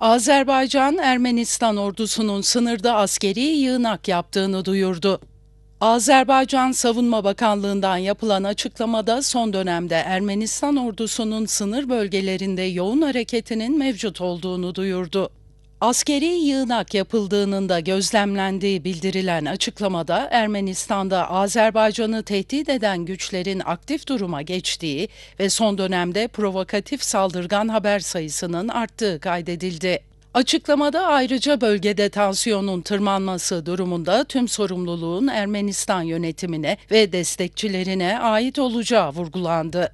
Azerbaycan, Ermenistan ordusunun sınırda askeri yığınak yaptığını duyurdu. Azerbaycan Savunma Bakanlığı'ndan yapılan açıklamada son dönemde Ermenistan ordusunun sınır bölgelerinde yoğun hareketinin mevcut olduğunu duyurdu. Askeri yığınak yapıldığının da gözlemlendiği bildirilen açıklamada Ermenistan'da Azerbaycan'ı tehdit eden güçlerin aktif duruma geçtiği ve son dönemde provokatif saldırgan haber sayısının arttığı kaydedildi. Açıklamada ayrıca bölgede tansiyonun tırmanması durumunda tüm sorumluluğun Ermenistan yönetimine ve destekçilerine ait olacağı vurgulandı.